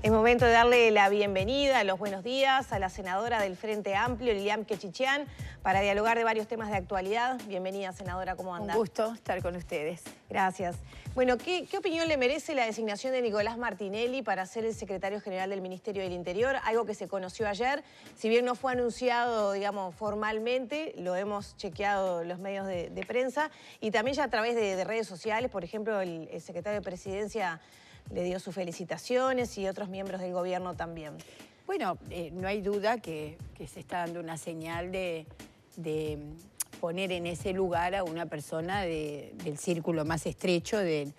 Es momento de darle la bienvenida, los buenos días a la senadora del Frente Amplio, Lilian Quechichian, para dialogar de varios temas de actualidad. Bienvenida, senadora, ¿cómo anda? Un gusto estar con ustedes. Gracias. Bueno, ¿qué, opinión le merece la designación de Nicolás Martinelli para ser el secretario general del Ministerio del Interior? Algo que se conoció ayer. Si bien no fue anunciado, digamos, formalmente, lo hemos chequeado los medios de, prensa y también ya a través de, redes sociales, por ejemplo, el secretario de Presidencia le dio sus felicitaciones y otros miembros del gobierno también. Bueno, eh, no hay duda que, se está dando una señal de, mm, poner en ese lugar a una persona del círculo más estrecho del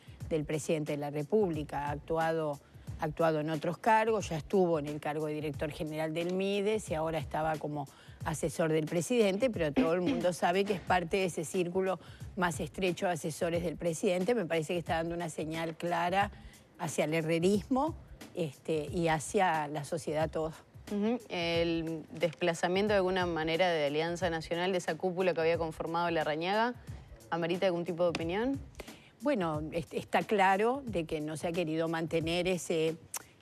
presidente de la República. actuado, ha actuado en otros cargos, ya estuvo en el cargo de director general del MIDES y ahora estaba como asesor del presidente, pero todo el mundo sabe que es parte de ese círculo más estrecho de asesores del presidente. Me parece que está dando una señal clara hacia el herrerismo este, y hacia la sociedad toda. El desplazamiento de alguna manera de Alianza Nacional, de esa cúpula que había conformado la Amarita ¿amerita algún tipo de opinión? Bueno, está claro de que no se ha querido mantener ese,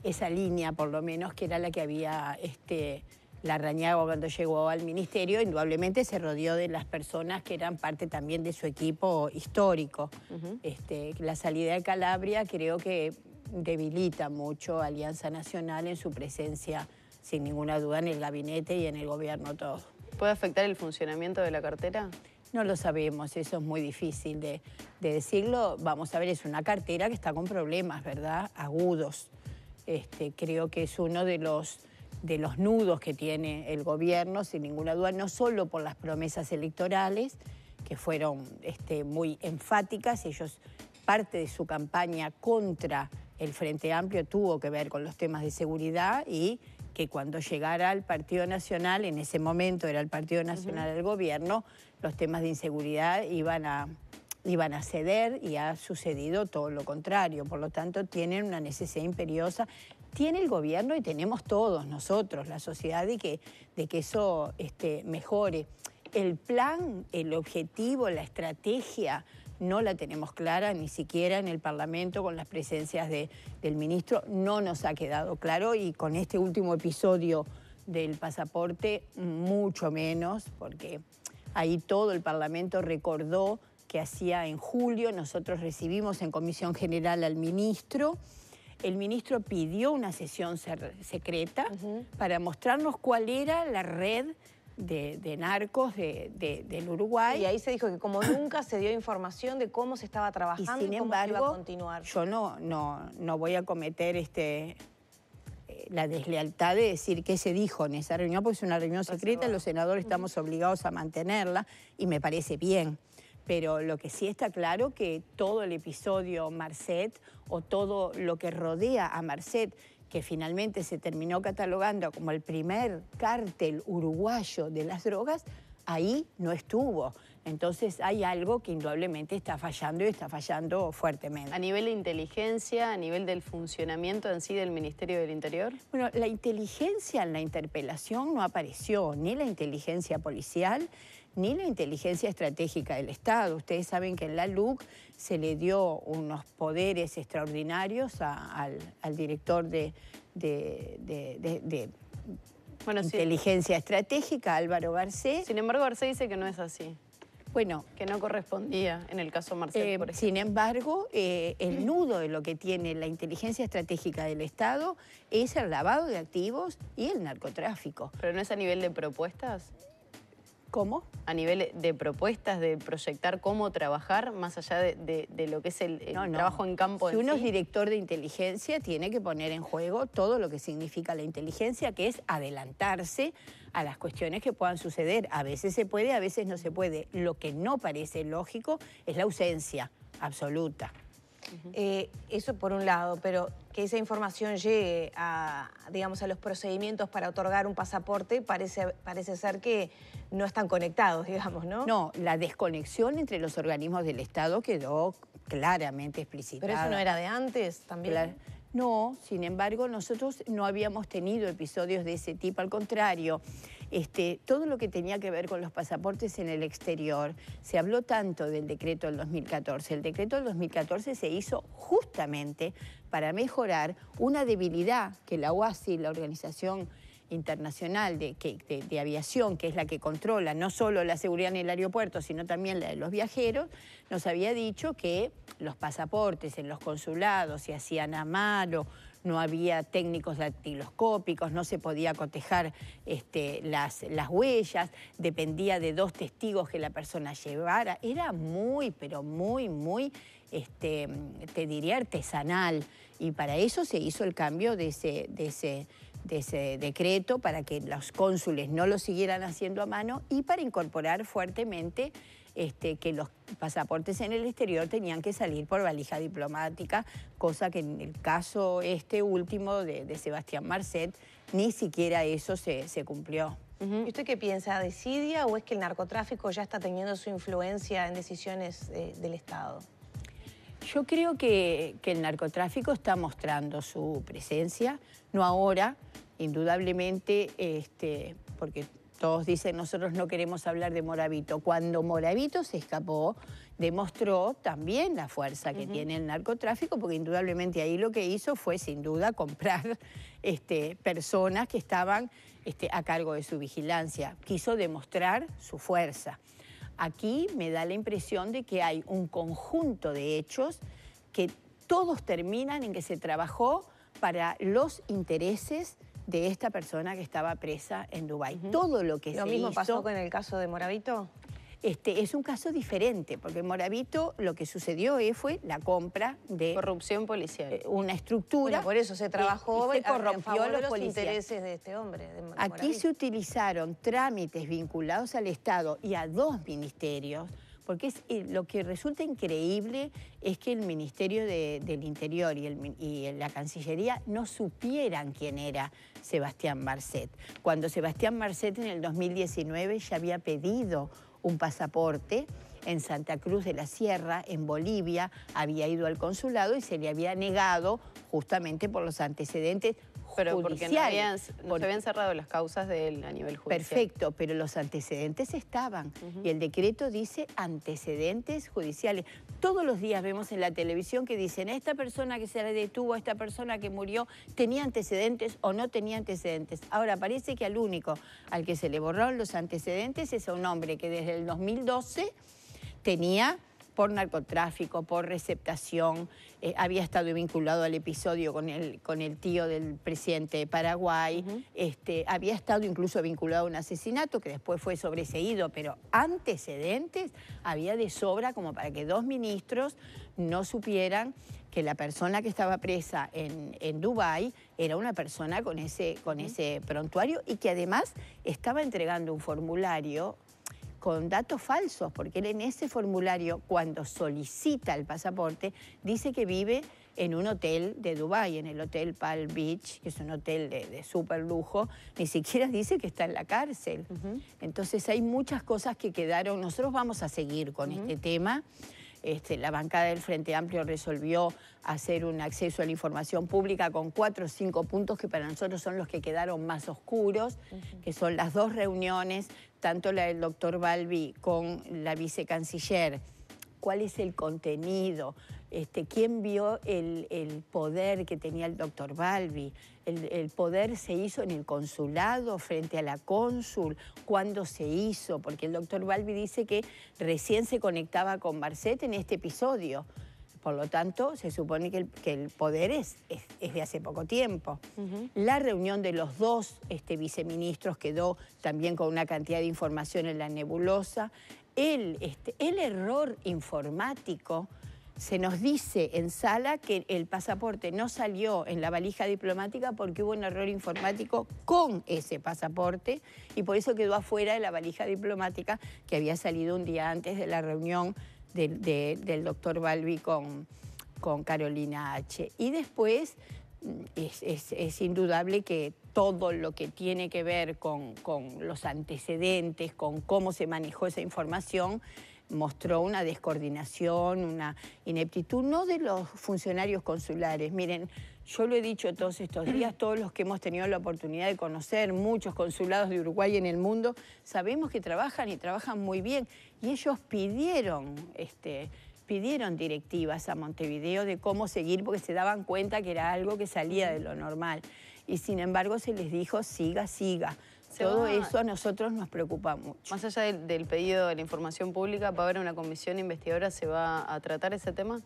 esa línea, por lo menos, que era la que había este, la cuando llegó al ministerio. Indudablemente se rodeó de las personas que eran parte también de su equipo histórico. este, la salida de Calabria creo que debilita mucho Alianza Nacional en su presencia, sin ninguna duda, en el gabinete y en el gobierno todo. ¿Puede afectar el funcionamiento de la cartera? No lo sabemos, eso es muy difícil de, decirlo. Vamos a ver, es una cartera que está con problemas, ¿verdad? Agudos. Este, creo que es uno de los, nudos que tiene el gobierno, sin ninguna duda, no solo por las promesas electorales, que fueron este, muy enfáticas, ellos parte de su campaña contra el Frente Amplio tuvo que ver con los temas de seguridad y que cuando llegara el Partido Nacional, en ese momento era el Partido Nacional del gobierno, los temas de inseguridad iban a, iban a ceder y ha sucedido todo lo contrario. Por lo tanto, tienen una necesidad imperiosa. Tiene el gobierno y tenemos todos nosotros, la sociedad, de que, de que eso este, mejore. El plan, el objetivo, la estrategia no la tenemos clara, ni siquiera en el Parlamento, con las presencias del ministro, no nos ha quedado claro y con este último episodio del pasaporte, mucho menos, porque ahí todo el Parlamento recordó que hacía en julio, nosotros recibimos en comisión general al ministro, el ministro pidió una sesión secreta para mostrarnos cuál era la red de, narcos del Uruguay. Y ahí se dijo que como nunca se dio información de cómo se estaba trabajando y, iba a continuar. Yo no, no, no voy a cometer este eh, la deslealtad de decir qué se dijo en esa reunión, porque es una reunión secreta, los senadores estamos obligados a mantenerla y me parece bien. Pero lo que sí está claro que todo el episodio Marcet o todo lo que rodea a Marcet que finalmente se terminó catalogando como el primer cártel uruguayo de las drogas, ahí no estuvo. Entonces hay algo que indudablemente está fallando y está fallando fuertemente. A nivel de inteligencia, a nivel del funcionamiento en sí del Ministerio del Interior. Bueno, la inteligencia en la interpelación no apareció, ni la inteligencia policial, ni la inteligencia estratégica del Estado. Ustedes saben que en la LUC se le dio unos poderes extraordinarios al, director de, inteligencia estratégica, Álvaro Garcés. Sin embargo, Garcés dice que no es así. Bueno, que no correspondía en el caso Marcel, eh, Sin embargo, eh, el nudo de lo que tiene la inteligencia estratégica del Estado es el lavado de activos y el narcotráfico. ¿Pero no es a nivel de propuestas? ¿Cómo? A nivel de propuestas, de proyectar cómo trabajar, más allá de, lo que es el, trabajo en campo. Si uno es director de inteligencia, tiene que poner en juego todo lo que significa la inteligencia, que es adelantarse a las cuestiones que puedan suceder. A veces se puede, a veces no se puede. Lo que no parece lógico es la ausencia absoluta eh, eso por un lado, pero que esa información llegue a, digamos, a los procedimientos para otorgar un pasaporte parece, parece ser que no están conectados, digamos, ¿no? No, la desconexión entre los organismos del Estado quedó claramente explicitada. Pero eso no era de antes también. No, sin embargo, nosotros no habíamos tenido episodios de ese tipo, al contrario. Este, todo lo que tenía que ver con los pasaportes en el exterior, se habló tanto del decreto del 2014. El decreto del 2014 se hizo justamente para mejorar una debilidad que la OASI, la Organización Internacional de, de, Aviación, que es la que controla no solo la seguridad en el aeropuerto, sino también la de los viajeros, nos había dicho que los pasaportes en los consulados se hacían a mano, no había técnicos dactiloscópicos, no se podía cotejar este, las, las huellas, dependía de dos testigos que la persona llevara. Era muy, pero muy, muy este, te diría, artesanal. Y para eso se hizo el cambio de ese, de ese, de ese decreto para que los cónsules no lo siguieran haciendo a mano y para incorporar fuertemente este, que los pasaportes en el exterior tenían que salir por valija diplomática, cosa que en el caso este último de, Sebastián Marcet ni siquiera eso se, cumplió. ¿Y usted qué piensa? ¿Decidia o es que el narcotráfico ya está teniendo su influencia en decisiones eh, del Estado? Yo creo que, el narcotráfico está mostrando su presencia, no ahora, indudablemente, este, porque todos dicen nosotros no queremos hablar de Moravito. Cuando Moravito se escapó, demostró también la fuerza que tiene el narcotráfico, porque indudablemente ahí lo que hizo fue sin duda comprar este, personas que estaban este, a cargo de su vigilancia. Quiso demostrar su fuerza. Aquí me da la impresión de que hay un conjunto de hechos que todos terminan en que se trabajó para los intereses de esta persona que estaba presa en Dubái. Todo lo que ¿Lo mismo pasó con el caso de Moravito? Este, es un caso diferente, porque en Moravito lo que sucedió eh, fue la compra de... Corrupción policial. Eh, una estructura... por eso se trabajó y, se corrompió los, intereses de este hombre. Aquí se utilizaron trámites vinculados al Estado y a dos ministerios, porque eh, lo que resulta increíble es que el Ministerio del Interior y, y, la Cancillería no supieran quién era Sebastián Marcet, cuando Sebastián Marcet en el 2019 ya había pedido un pasaporte en Santa Cruz de la Sierra, en Bolivia, había ido al consulado y se le había negado justamente por los antecedentes pero porque no, habían, se habían cerrado las causas de a nivel judicial. Perfecto, pero los antecedentes estaban. Y el decreto dice antecedentes judiciales. Todos los días vemos en la televisión que dicen, esta persona que se le detuvo, esta persona que murió, tenía antecedentes o no tenía antecedentes. Ahora, parece que al único al que se le borraron los antecedentes es a un hombre que desde el 2012 tenía por narcotráfico, por receptación, eh, había estado vinculado al episodio con el, con el tío del presidente de Paraguay, este, había estado incluso vinculado a un asesinato que después fue sobreseído, pero antecedentes había de sobra como para que dos ministros no supieran que la persona que estaba presa en, en Dubái era una persona con ese, con ese prontuario y que además estaba entregando un formulario con datos falsos, porque él en ese formulario, cuando solicita el pasaporte, dice que vive en un hotel de Dubái, en el Hotel Palm Beach, que es un hotel de, súper lujo, ni siquiera dice que está en la cárcel. Entonces hay muchas cosas que quedaron. Nosotros vamos a seguir con este tema. Este, la bancada del Frente Amplio resolvió hacer un acceso a la información pública con cuatro o cinco puntos que para nosotros son los que quedaron más oscuros, que son las dos reuniones tanto la doctor Balbi con la vicecanciller, cuál es el contenido, este, quién vio el, poder que tenía el doctor Balbi, el, poder se hizo en el consulado frente a la cónsul, cuándo se hizo, porque el doctor Balbi dice que recién se conectaba con Barcet en este episodio, por lo tanto, se supone que el, poder es, de hace poco tiempo. La reunión de los dos este, viceministros quedó también con una cantidad de información en la nebulosa. El, este, el error informático se nos dice en sala que el pasaporte no salió en la valija diplomática porque hubo un error informático con ese pasaporte y por eso quedó afuera de la valija diplomática que había salido un día antes de la reunión del doctor Balbi con, con Carolina H. Y después es, es, indudable que todo lo que tiene que ver con, los antecedentes, con cómo se manejó esa información, mostró una descoordinación, una ineptitud, no de los funcionarios consulares. Miren, yo lo he dicho todos estos días, todos los que hemos tenido la oportunidad de conocer muchos consulados de Uruguay en el mundo, sabemos que trabajan y trabajan muy bien. Y ellos pidieron este, pidieron directivas a Montevideo de cómo seguir porque se daban cuenta que era algo que salía de lo normal. Y sin embargo se les dijo, siga, siga. Todo eso a nosotros nos preocupa mucho. Más allá del, pedido de la información pública, ¿va a una comisión investigadora? ¿Se va a tratar ese tema?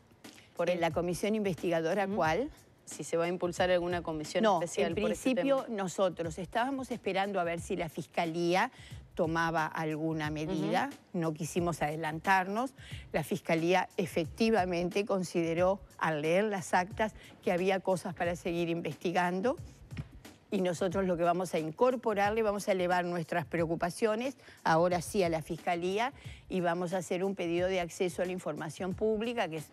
Por la comisión investigadora cuál? si se va a impulsar alguna comisión no, especial. En este principio, nosotros estábamos esperando a ver si la Fiscalía tomaba alguna medida, no quisimos adelantarnos. La Fiscalía efectivamente consideró, al leer las actas, que había cosas para seguir investigando y nosotros lo que vamos a incorporarle, vamos a elevar nuestras preocupaciones, ahora sí a la Fiscalía, y vamos a hacer un pedido de acceso a la información pública, que es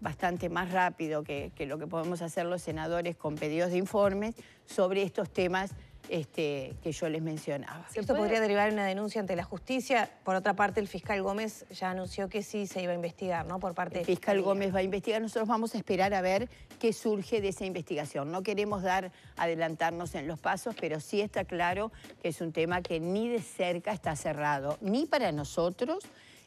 bastante más rápido que, que lo que podemos hacer los senadores con pedidos de informes sobre estos temas este, que yo les mencionaba. Esto podría derivar en una denuncia ante la justicia. Por otra parte, el fiscal Gómez ya anunció que sí se iba a investigar, ¿no? Por parte el fiscal Gómez va a investigar. Nosotros vamos a esperar a ver qué surge de esa investigación. No queremos dar adelantarnos en los pasos, pero sí está claro que es un tema que ni de cerca está cerrado, ni para nosotros.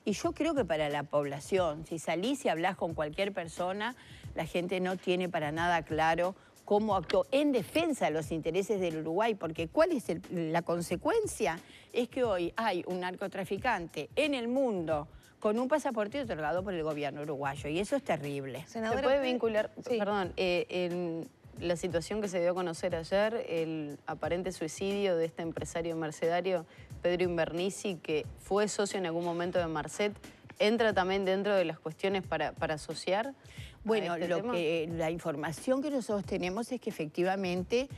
Y yo creo que para la población, si salís y hablas con cualquier persona, la gente no tiene para nada claro cómo actuó en defensa de los intereses del Uruguay, porque ¿cuál es la consecuencia? Es que hoy hay un narcotraficante en el mundo con un pasaporte otorgado por el gobierno uruguayo y eso es terrible. ¿Se puede vincular, perdón, eh, en la situación que se dio a conocer ayer, el aparente suicidio de este empresario mercedario, Pedro Invernici, que fue socio en algún momento de Marcet, entra también dentro de las cuestiones para asociar? Bueno, este lo que, la información que nosotros tenemos es que efectivamente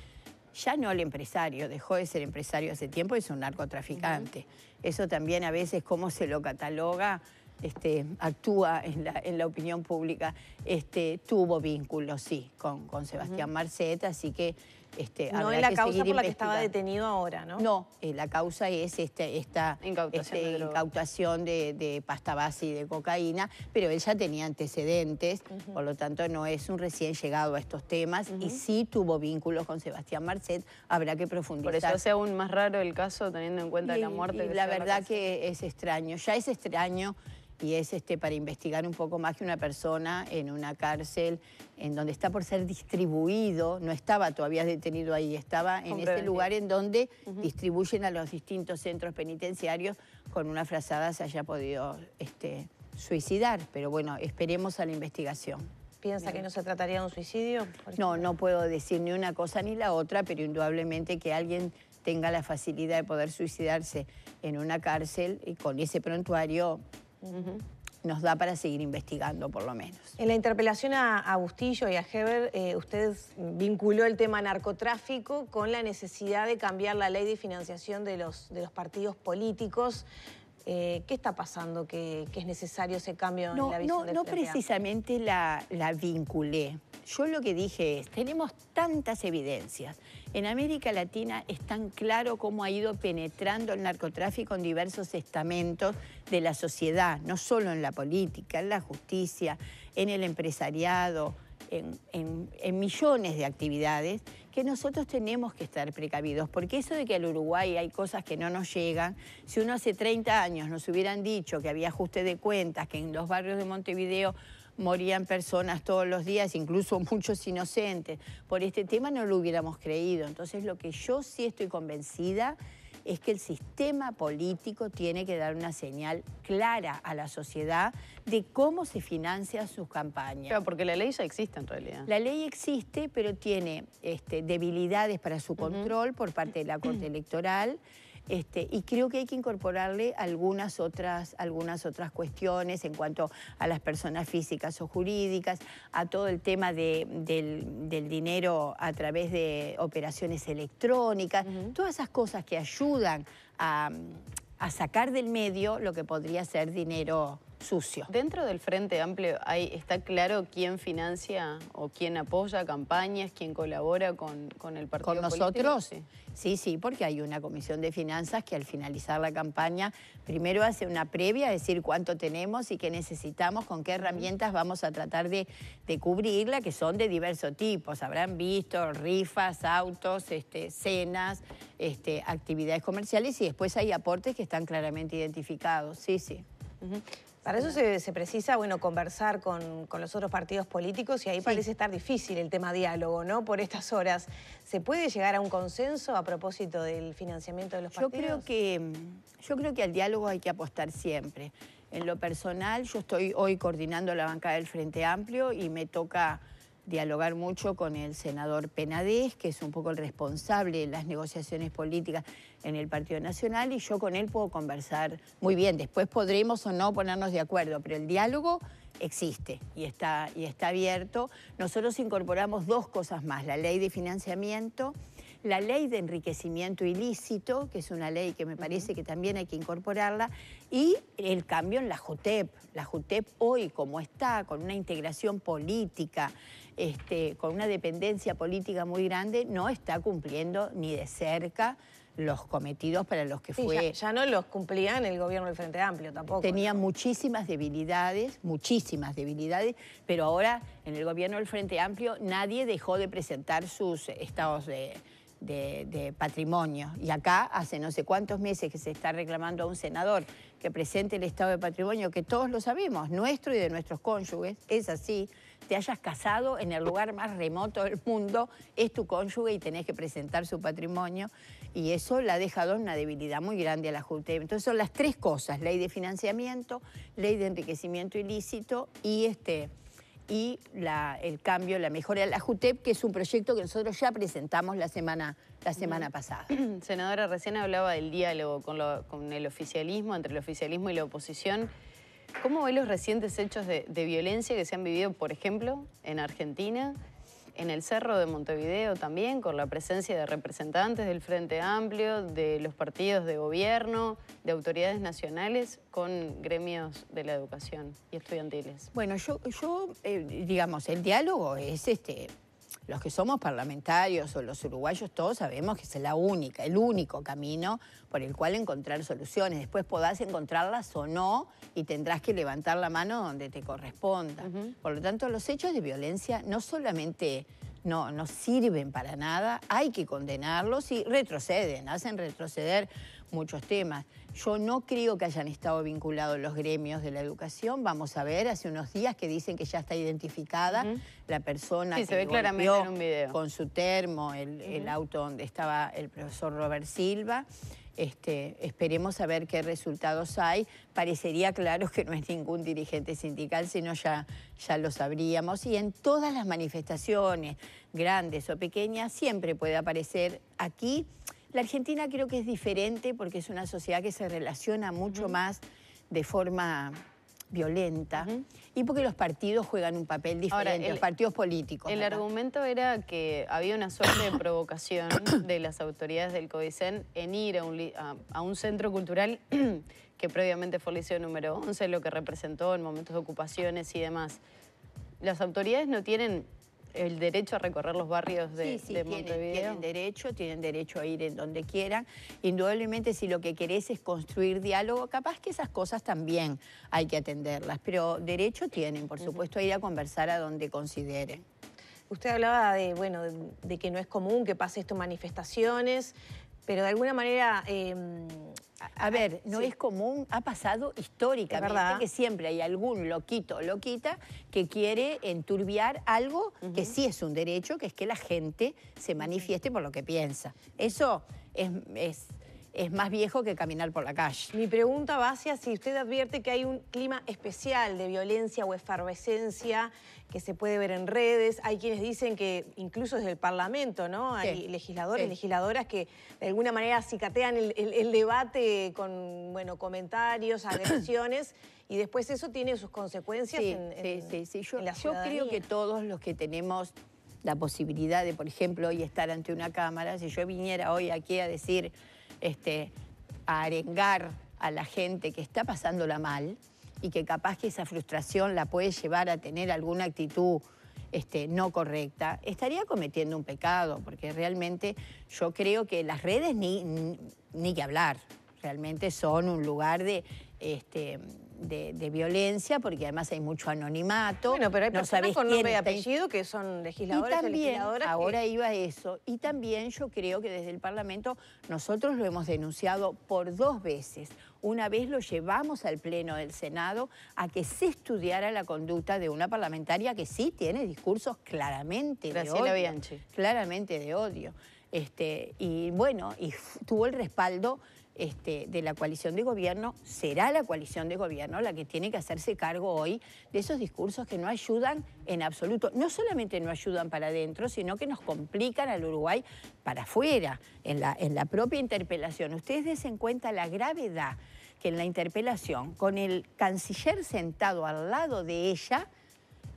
ya no el empresario, dejó de ser empresario hace tiempo, es un narcotraficante. Eso también a veces cómo se lo cataloga, este, actúa en la, opinión pública. Este, tuvo vínculos, sí, con, Sebastián Marcet, así que este, no es la causa por la que estaba detenido ahora, ¿no? No, eh, la causa es este, esta incautación, este, de, pasta base y de cocaína, pero él ya tenía antecedentes, por lo tanto no es un recién llegado a estos temas y sí tuvo vínculos con Sebastián Marcet, habrá que profundizar. Por eso hace aún más raro el caso teniendo en cuenta la muerte. Sebastián la verdad que es extraño, ya es extraño y es este, para investigar un poco más que una persona en una cárcel en donde está por ser distribuido, no estaba todavía detenido ahí, estaba en ese lugar en donde distribuyen a los distintos centros penitenciarios con una frazada se haya podido este, suicidar. Pero bueno, esperemos a la investigación. ¿Piensa que no se trataría de un suicidio? No, no puedo decir ni una cosa ni la otra, pero indudablemente que alguien tenga la facilidad de poder suicidarse en una cárcel y con ese prontuario nos da para seguir investigando, por lo menos. En la interpelación a, Bustillo y a Heber, eh, usted vinculó el tema narcotráfico con la necesidad de cambiar la ley de financiación de los, partidos políticos. Eh, ¿Qué está pasando que, es necesario ese cambio no, en la visión No, no precisamente la, la vinculé. Yo lo que dije es, tenemos tantas evidencias en América Latina es tan claro cómo ha ido penetrando el narcotráfico en diversos estamentos de la sociedad, no solo en la política, en la justicia, en el empresariado, en, millones de actividades que nosotros tenemos que estar precavidos, porque eso de que al Uruguay hay cosas que no nos llegan, si uno hace 30 años nos hubieran dicho que había ajuste de cuentas, que en los barrios de Montevideo morían personas todos los días, incluso muchos inocentes. Por este tema no lo hubiéramos creído. Entonces lo que yo sí estoy convencida es que el sistema político tiene que dar una señal clara a la sociedad de cómo se financia sus campañas. Claro, porque la ley ya existe en realidad. La ley existe, pero tiene este, debilidades para su control por parte de la Corte Electoral. Este, y creo que hay que incorporarle algunas otras, algunas otras cuestiones en cuanto a las personas físicas o jurídicas, a todo el tema del, dinero a través de operaciones electrónicas, todas esas cosas que ayudan a sacar del medio lo que podría ser dinero sucio. Dentro del Frente Amplio hay, está claro quién financia o quién apoya campañas, quién colabora con, con el partido. ¿Con nosotros? Sí. sí, porque hay una comisión de finanzas que al finalizar la campaña primero hace una previa, es decir cuánto tenemos y qué necesitamos, con qué herramientas vamos a tratar de, de cubrirla, que son de diversos tipos. Habrán visto rifas, autos, este, cenas, este, actividades comerciales y después hay aportes que están claramente identificados. Sí, sí. Para eso se, precisa, bueno, conversar con, los otros partidos políticos y ahí parece estar difícil el tema diálogo, ¿no? Por estas horas. ¿Se puede llegar a un consenso a propósito del financiamiento de los partidos? Yo creo que, yo creo que al diálogo hay que apostar siempre. En lo personal, yo estoy hoy coordinando la bancada del Frente Amplio y me toca dialogar mucho con el senador Penades, que es un poco el responsable de las negociaciones políticas en el Partido Nacional, y yo con él puedo conversar muy bien. Después podremos o no ponernos de acuerdo, pero el diálogo existe y está, y está abierto. Nosotros incorporamos dos cosas más, la ley de financiamiento, la ley de enriquecimiento ilícito, que es una ley que me parece que también hay que incorporarla, y el cambio en la JUTEP. La JUTEP hoy como está, con una integración política, este, con una dependencia política muy grande, no está cumpliendo ni de cerca los cometidos para los que fue. Ya, no los cumplía en el gobierno del Frente Amplio tampoco. Tenía muchísimas debilidades, muchísimas debilidades, pero ahora en el gobierno del Frente Amplio nadie dejó de presentar sus estados de, de, patrimonio. Y acá hace no sé cuántos meses que se está reclamando a un senador que presente el estado de patrimonio, que todos lo sabemos, nuestro y de nuestros cónyuges, es así te hayas casado en el lugar más remoto del mundo, es tu cónyuge y tenés que presentar su patrimonio. Y eso la ha dejado una debilidad muy grande a la JUTEP. Entonces son las tres cosas, ley de financiamiento, ley de enriquecimiento ilícito y este y la, el cambio, la mejora de la JUTEP, que es un proyecto que nosotros ya presentamos la semana, la semana pasada. Senadora, recién hablaba del diálogo con, con el oficialismo, entre el oficialismo y la oposición. ¿Cómo ve los recientes hechos de, violencia que se han vivido, por ejemplo, en Argentina, en el Cerro de Montevideo también, con la presencia de representantes del Frente Amplio, de los partidos de gobierno, de autoridades nacionales, con gremios de la educación y estudiantiles? Bueno, yo, yo eh, digamos, el diálogo es este los que somos parlamentarios o los uruguayos todos sabemos que es la única, el único camino por el cual encontrar soluciones. Después podás encontrarlas o no y tendrás que levantar la mano donde te corresponda. Por lo tanto, los hechos de violencia no solamente no, no sirven para nada, hay que condenarlos y retroceden, hacen retroceder muchos temas. Yo no creo que hayan estado vinculados los gremios de la educación. Vamos a ver, hace unos días que dicen que ya está identificada la persona que con su termo el auto donde estaba el profesor Robert Silva. Este, esperemos a ver qué resultados hay. Parecería claro que no es ningún dirigente sindical, sino ya, ya lo sabríamos. Y en todas las manifestaciones, grandes o pequeñas, siempre puede aparecer aquí. La Argentina creo que es diferente porque es una sociedad que se relaciona mucho más de forma violenta y porque los partidos juegan un papel diferente, los partidos políticos. El argumento era que había una suerte de provocación de las autoridades del CODICEN en ir a un, a un centro cultural que previamente fue el liceo número 11, lo que representó en momentos de ocupaciones y demás. Las autoridades no tienen el derecho a recorrer los barrios de, sí, Montevideo. Tienen, derecho, tienen derecho a ir en donde quieran. Indudablemente, si lo que querés es construir diálogo, capaz que esas cosas también hay que atenderlas, pero derecho tienen, por supuesto, a ir a conversar a donde consideren. Usted hablaba de, bueno, de, que no es común que pase esto en manifestaciones, pero de alguna manera... Em, a ver, no es común, ha pasado históricamente que siempre hay algún loquito o loquita que quiere enturbiar algo que sí es un derecho, que es que la gente se manifieste por lo que piensa. Eso es es más viejo que caminar por la calle. Mi pregunta va hacia si usted advierte que hay un clima especial de violencia o efervescencia que se puede ver en redes. Hay quienes dicen que incluso desde el Parlamento, ¿no? Hay legisladores, legisladoras que de alguna manera cicatean el, debate con, bueno, comentarios, agresiones. y después eso tiene sus consecuencias en, la sí, yo, Yo creo que todos los que tenemos la posibilidad de, por ejemplo, hoy estar ante una cámara, si yo viniera hoy aquí a decir este, a arengar a la gente que está pasándola mal y que capaz que esa frustración la puede llevar a tener alguna actitud este, no correcta, estaría cometiendo un pecado, porque realmente yo creo que las redes ni, ni, que hablar, realmente son un lugar de, este, de, violencia, porque además hay mucho anonimato. Bueno, pero hay personas con nombre y apellido que son legisladores y también, Ahora iba eso. Y también yo creo que desde el Parlamento nosotros lo hemos denunciado por dos veces. Una vez lo llevamos al Pleno del Senado a que se estudiara la conducta de una parlamentaria que sí tiene discursos claramente de odio. Claramente de odio. Este, y bueno, y tuvo el respaldo este, de la coalición de gobierno, será la coalición de gobierno la que tiene que hacerse cargo hoy de esos discursos que no ayudan en absoluto. No solamente no ayudan para adentro, sino que nos complican al Uruguay para afuera, en la, en la propia interpelación. Ustedes desen cuenta la gravedad que en la interpelación, con el canciller sentado al lado de ella,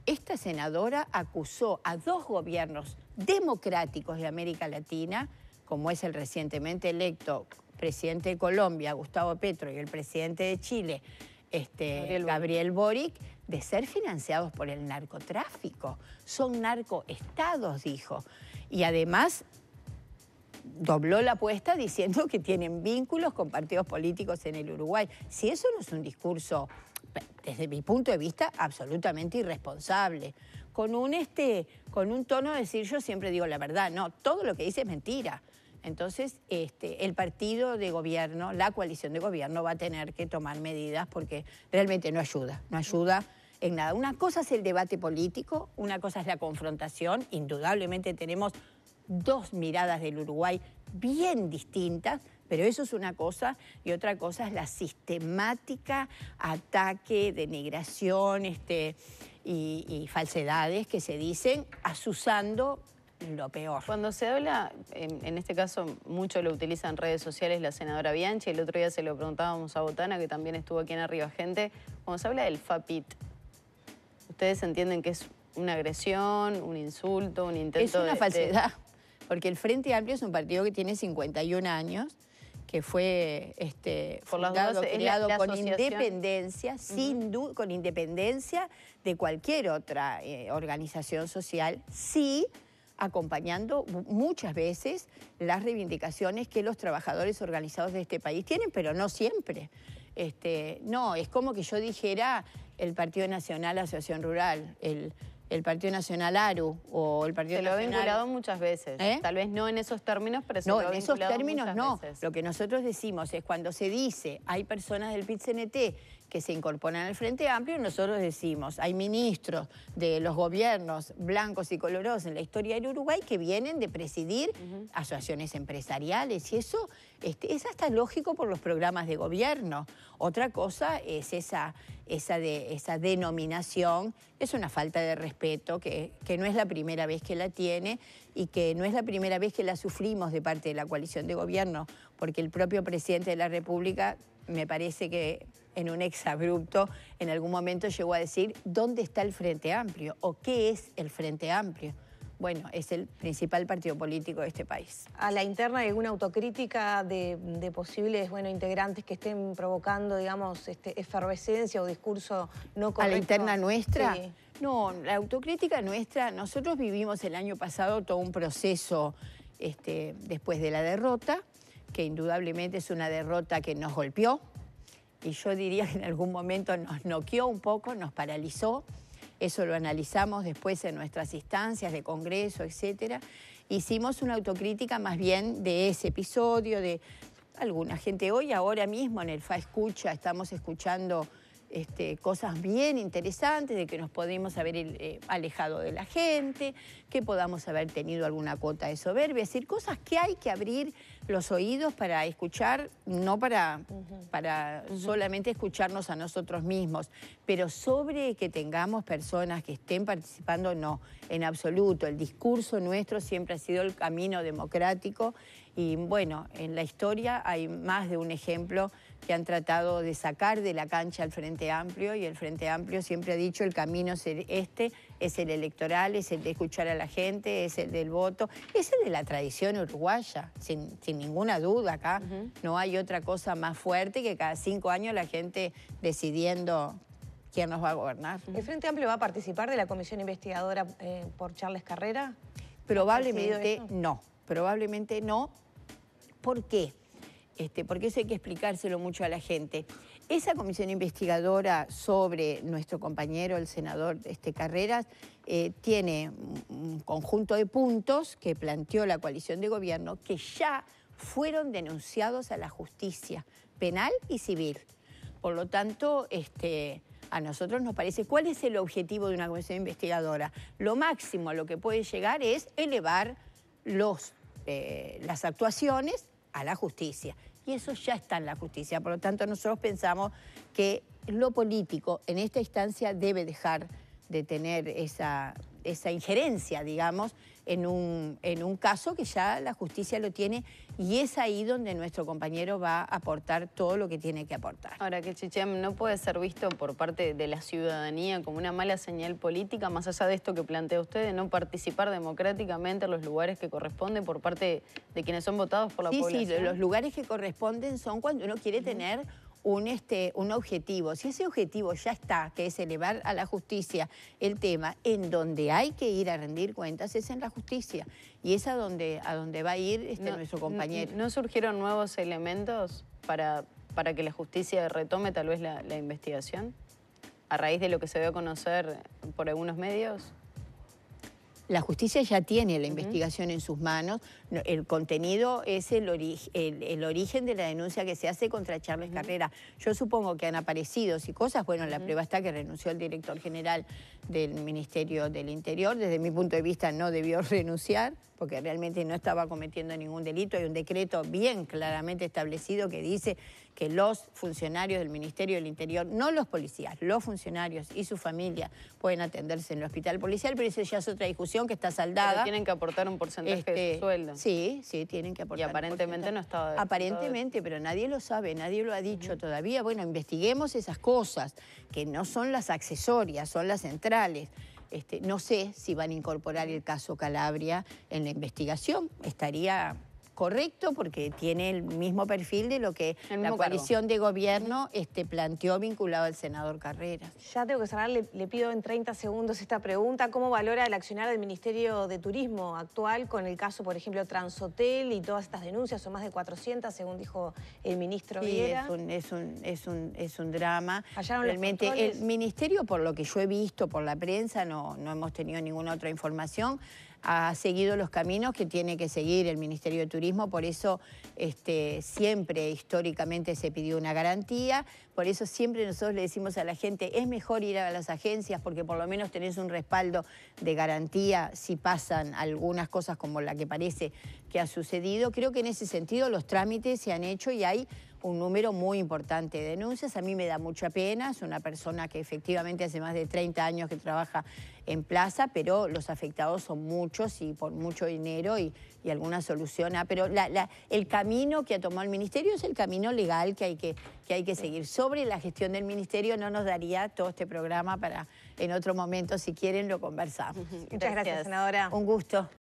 esta senadora acusó a dos gobiernos democráticos de América Latina, como es el recientemente electo presidente de Colombia, Gustavo Petro, y el presidente de Chile, este, Gabriel, Boric, de ser financiados por el narcotráfico. Son narcoestados, dijo. Y además dobló la apuesta diciendo que tienen vínculos con partidos políticos en el Uruguay. Si eso no es un discurso, desde mi punto de vista, absolutamente irresponsable, con un, este, con un tono de decir yo siempre digo la verdad, no, todo lo que dice es mentira. Entonces, este, el partido de gobierno, la coalición de gobierno va a tener que tomar medidas porque realmente no ayuda, no ayuda en nada. Una cosa es el debate político, una cosa es la confrontación, indudablemente tenemos dos miradas del Uruguay bien distintas, pero eso es una cosa y otra cosa es la sistemática ataque, denigración este, y, y falsedades que se dicen asusando lo peor. Cuando se habla, en, este caso mucho lo utiliza en redes sociales la senadora Bianchi, el otro día se lo preguntábamos a Botana, que también estuvo aquí en Arriba Gente, cuando se habla del FAPIT, ¿ustedes entienden que es una agresión, un insulto, un intento Es una falsedad, porque el Frente Amplio es un partido que tiene 51 años, que fue este, fundado, creado con independencia, sin con independencia de cualquier otra eh, organización social, sí acompañando muchas veces las reivindicaciones que los trabajadores organizados de este país tienen, pero no siempre. Este, no, es como que yo dijera el Partido Nacional Asociación Rural, el, el Partido Nacional ARU o el Partido se lo ha vinculado muchas veces, ¿Eh? tal vez no en esos términos, pero se no, en esos términos no. Lo que nosotros decimos es cuando se dice hay personas del PIT-CNT que se incorporan al Frente Amplio, nosotros decimos, hay ministros de los gobiernos blancos y colorosos en la historia del Uruguay que vienen de presidir asociaciones empresariales y eso este, es hasta lógico por los programas de gobierno. Otra cosa es esa, esa, de, esa denominación, es una falta de respeto que, que no es la primera vez que la tiene y que no es la primera vez que la sufrimos de parte de la coalición de gobierno, porque el propio presidente de la República me parece que en un exabrupto en algún momento llegó a decir dónde está el Frente Amplio o qué es el Frente Amplio. Bueno, es el principal partido político de este país. A la interna hay alguna autocrítica de, posibles bueno, integrantes que estén provocando, digamos, este, efervescencia o discurso no correcto. ¿A la interna nuestra? No, la autocrítica nuestra, nosotros vivimos el año pasado todo un proceso este, después de la derrota, que indudablemente es una derrota que nos golpeó y yo diría que en algún momento nos noqueó un poco, nos paralizó. Eso lo analizamos después en nuestras instancias de Congreso, etcétera. Hicimos una autocrítica más bien de ese episodio, de alguna gente. Hoy, ahora mismo, en el FA Escucha, estamos escuchando este, cosas bien interesantes, de que nos podemos haber eh, alejado de la gente, que podamos haber tenido alguna cuota de soberbia, es decir, cosas que hay que abrir los oídos para escuchar, no para, para solamente escucharnos a nosotros mismos, pero sobre que tengamos personas que estén participando, no, en absoluto. El discurso nuestro siempre ha sido el camino democrático y bueno, en la historia hay más de un ejemplo que han tratado de sacar de la cancha al Frente Amplio y el Frente Amplio siempre ha dicho el camino es este, es el electoral, es el de escuchar a la gente, es el del voto, es el de la tradición uruguaya, sin, ninguna duda acá. No hay otra cosa más fuerte que cada cinco años la gente decidiendo quién nos va a gobernar. ¿El Frente Amplio va a participar de la comisión investigadora eh, por Charles Carrera? Probablemente no, probablemente no. ¿Por qué? Este, porque eso hay que explicárselo mucho a la gente. Esa comisión investigadora sobre nuestro compañero, el senador este, Carreras, eh, tiene un conjunto de puntos que planteó la coalición de gobierno que ya fueron denunciados a la justicia penal y civil. Por lo tanto, este, a nosotros nos parece cuál es el objetivo de una comisión investigadora. Lo máximo a lo que puede llegar es elevar los, eh, las actuaciones a la justicia. Y eso ya está en la justicia. Por lo tanto, nosotros pensamos que lo político en esta instancia debe dejar de tener esa, esa injerencia, digamos, en un, en un caso que ya la justicia lo tiene y es ahí donde nuestro compañero va a aportar todo lo que tiene que aportar. Ahora que Chichem no puede ser visto por parte de la ciudadanía como una mala señal política, más allá de esto que plantea usted, de no participar democráticamente en los lugares que corresponden por parte de quienes son votados por la población. Sí, los lugares que corresponden son cuando uno quiere tener un, este, un objetivo. Si ese objetivo ya está, que es elevar a la justicia el tema, en donde hay que ir a rendir cuentas es en la justicia. Y es a donde, a donde va a ir este, nuestro compañero. ¿No surgieron nuevos elementos para, para que la justicia retome tal vez la, la investigación? A raíz de lo que se dio a conocer por algunos medios. La justicia ya tiene la investigación en sus manos el contenido es el, el, origen de la denuncia que se hace contra Charles Carrera. Yo supongo que han aparecido, si cosas, bueno, la prueba está que renunció el director general del Ministerio del Interior, desde mi punto de vista no debió renunciar, porque realmente no estaba cometiendo ningún delito, hay un decreto bien claramente establecido que dice que los funcionarios del Ministerio del Interior, no los policías, los funcionarios y su familia pueden atenderse en el hospital policial, pero eso ya es otra discusión que está saldada. tienen que aportar un porcentaje de su este, sueldo. Sí, sí, tienen que aportar. Y aparentemente no está Aparentemente, pero nadie lo sabe, nadie lo ha dicho todavía. Bueno, investiguemos esas cosas, que no son las accesorias, son las centrales. Este, no sé si van a incorporar el caso Calabria en la investigación. Estaría correcto porque tiene el mismo perfil de lo que la coalición de gobierno este, planteó vinculado al senador Carrera. Ya tengo que cerrar, le, pido en 30 segundos esta pregunta. ¿Cómo valora el accionar del Ministerio de Turismo actual con el caso, por ejemplo, Transhotel y todas estas denuncias? Son más de 400, según dijo el ministro sí, Es un, es, un, es, un, drama. Realmente el ministerio, por lo que yo he visto por la prensa, no, no hemos tenido ninguna otra información, ha seguido los caminos que tiene que seguir el Ministerio de Turismo, por eso este, siempre históricamente se pidió una garantía, por eso siempre nosotros le decimos a la gente, es mejor ir a las agencias porque por lo menos tenés un respaldo de garantía si pasan algunas cosas como la que parece que ha sucedido. Creo que en ese sentido los trámites se han hecho y hay un número muy importante de denuncias. A mí me da mucha pena, es una persona que efectivamente hace más de 30 años que trabaja en plaza, pero los afectados son muchos y por mucho dinero y, alguna solución. pero el camino que ha tomado el Ministerio es el camino legal que hay que, que hay que seguir. Sobre la gestión del Ministerio no nos daría todo este programa para en otro momento, si quieren, lo conversamos. Muchas gracias senadora. Un gusto.